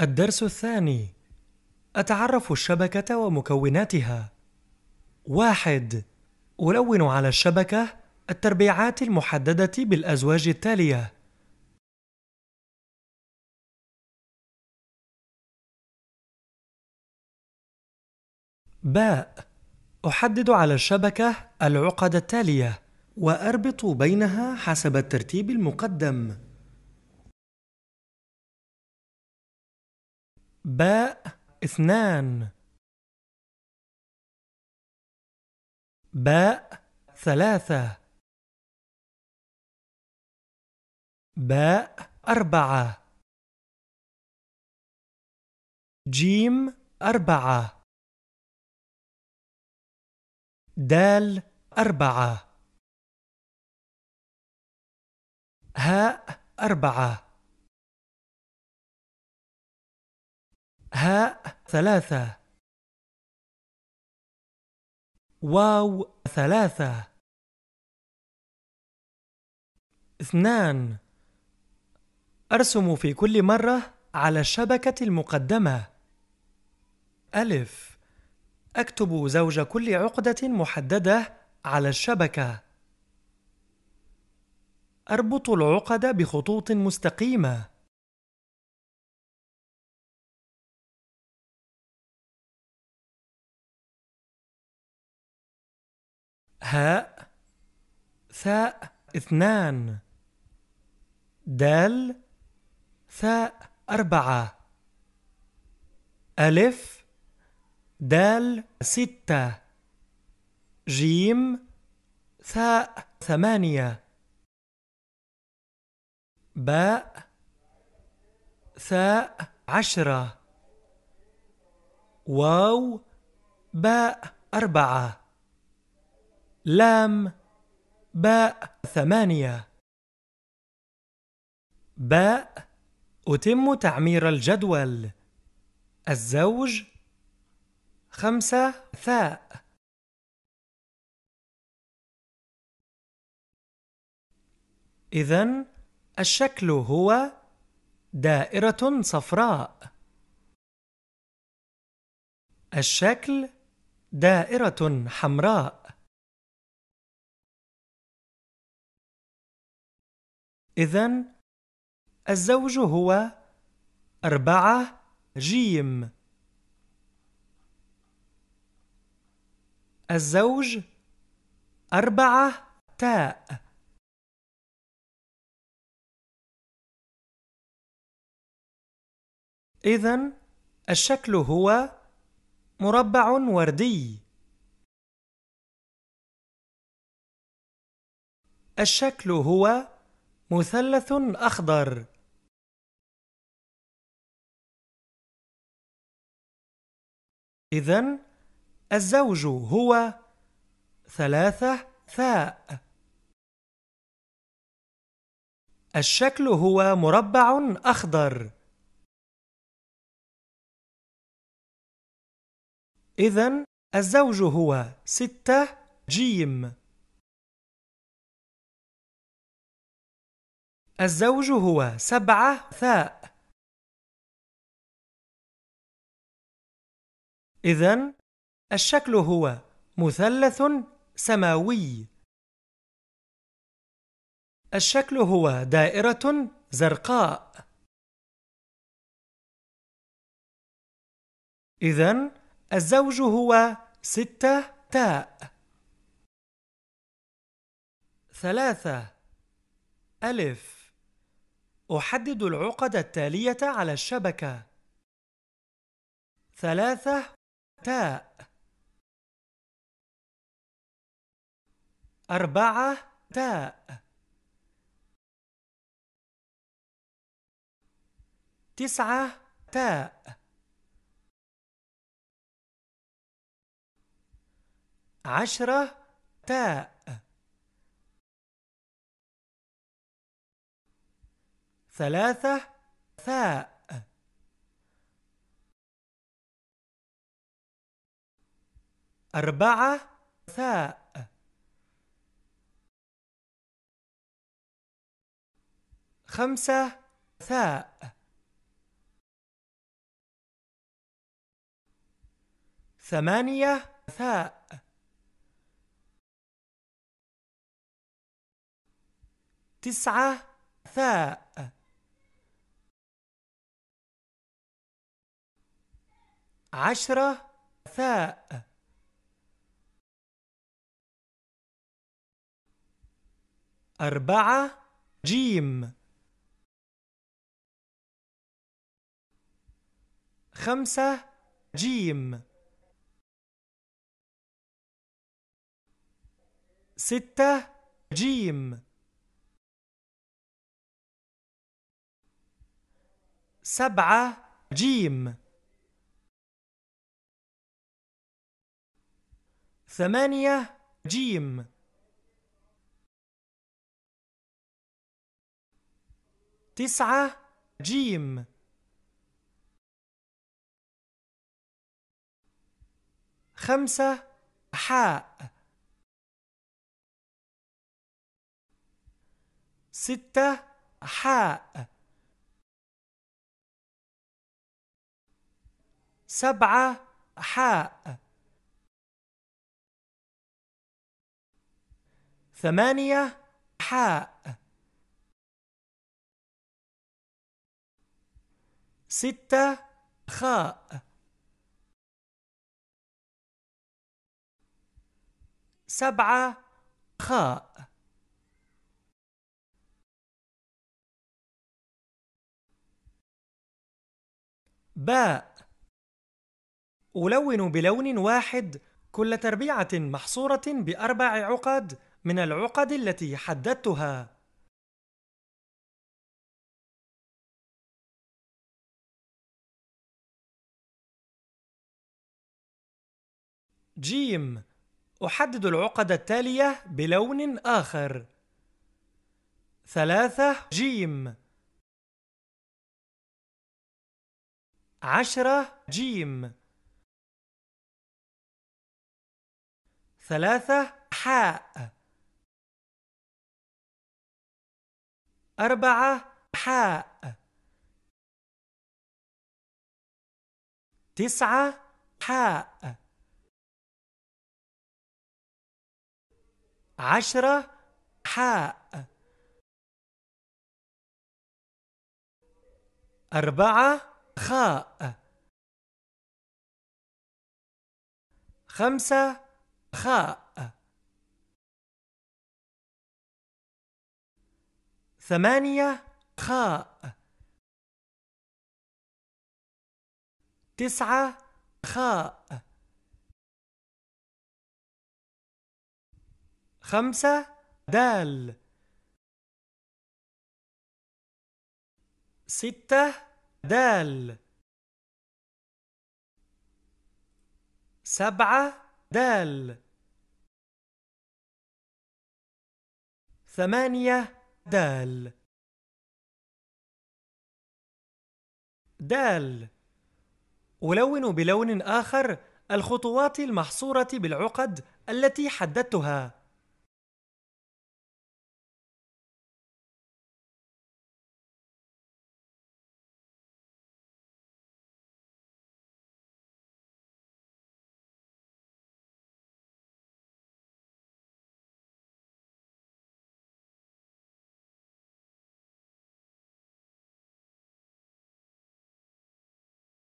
الدرس الثاني أتعرف الشبكة ومكوناتها واحد ألون على الشبكة التربيعات المحددة بالأزواج التالية باء أحدد على الشبكة العقد التالية وأربط بينها حسب الترتيب المقدم باء اثنان باء ثلاثة باء أربعة جيم أربعة دال أربعة هاء أربعة هاء ثلاثة واو ثلاثة اثنان أرسم في كل مرة على الشبكة المقدمة ألف أكتب زوج كل عقدة محددة على الشبكة أربط العقد بخطوط مستقيمة ثاء اثنان دال ثاء أربعة ألف دال ستة جيم ثاء ثمانية باء ثاء عشرة واو باء أربعة لام باء ثمانية باء أتم تعمير الجدول الزوج خمسة ثاء إذا الشكل هو دائرة صفراء الشكل دائرة حمراء إذا الزوج هو أربعة جيم الزوج أربعة تاء إذا الشكل هو مربع وردي الشكل هو مثلث أخضر إذا الزوج هو ثلاثة ثاء الشكل هو مربع أخضر إذا الزوج هو ستة جيم الزوج هو سبعة ثاء إذا الشكل هو مثلث سماوي الشكل هو دائرة زرقاء إذا الزوج هو ستة تاء ثلاثة ألف أحدد العقد التالية على الشبكة ثلاثة تاء أربعة تاء تسعة تاء عشرة تاء ثلاثة ثاء أربعة ثاء خمسة ثاء ثمانية ثاء تسعة ثاء عشرة ثاء أربعة جيم خمسة جيم ستة جيم سبعة جيم ثمانية جيم تسعة جيم خمسة حاء ستة حاء سبعة حاء ثمانية حاء ستة خاء سبعة خاء باء ألون بلون واحد كل تربيعة محصورة بأربع عقد من العقد التي حددتها جيم أحدد العقد التالية بلون آخر ثلاثة جيم عشرة جيم ثلاثة حاء أربعة حاء تسعة حاء عشرة حاء أربعة خاء خمسة خاء ثمانية خاء تسعة خاء خمسة دال ستة دال سبعة دال ثمانية دال دال ألون بلون آخر الخطوات المحصورة بالعقد التي حددتها